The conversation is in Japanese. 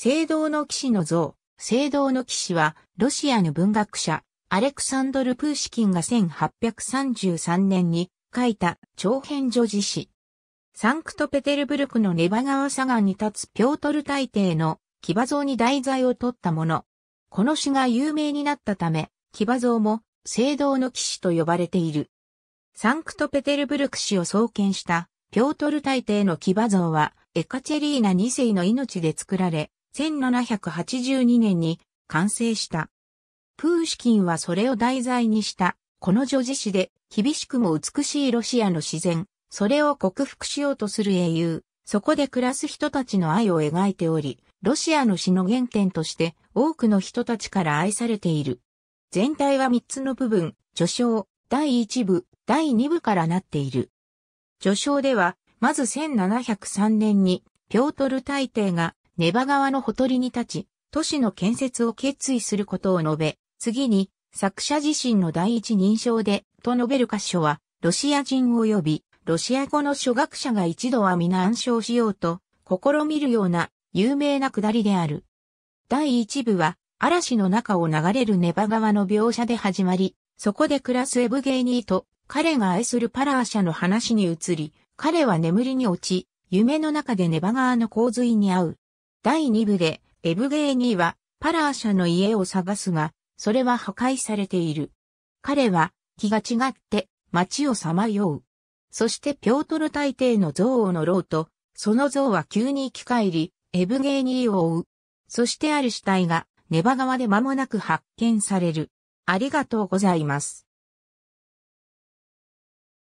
聖堂の騎士の像。聖堂の騎士は、ロシアの文学者、アレクサンドル・プーシキンが1833年に書いた長編女子詩。サンクトペテルブルクのネバ川左岸に立つピョートル大帝の騎馬像に題材を取ったもの。この詩が有名になったため、騎馬像も聖堂の騎士と呼ばれている。サンクトペテルブルク氏を創建したピョートル大帝の騎馬像はエカチェリーナ2世の命で作られ、1782年に完成した。プーシキンはそれを題材にした、この女子詩で、厳しくも美しいロシアの自然、それを克服しようとする英雄、そこで暮らす人たちの愛を描いており、ロシアの詩の原点として多くの人たちから愛されている。全体は3つの部分、序章、第1部、第2部からなっている。序章では、まず1703年に、ピョートル大帝がネバ川のほとりに立ち、都市の建設を決意することを述べ、次に、作者自身の第一人称で、と述べる箇所は、ロシア人及び、ロシア語の初学者が一度は皆暗唱しようと、試みるような、有名な下りである。第一部は、嵐の中を流れるネバ川の描写で始まり、そこで暮らすエブゲーニーと、彼が愛するパラーシャの話に移り、彼は眠りに落ち、夢の中でネバ川の洪水に遭う。第2部で、エブゲーニーは、パラーシャの家を探すが、それは破壊されている。彼は、気が違って、街をさまよう。そしてピョートル大帝の像を乗ろうと、その像は急に生き返り、エブゲーニーを追う。そしてある死体が、ネバ川で間もなく発見される。ありがとうございます。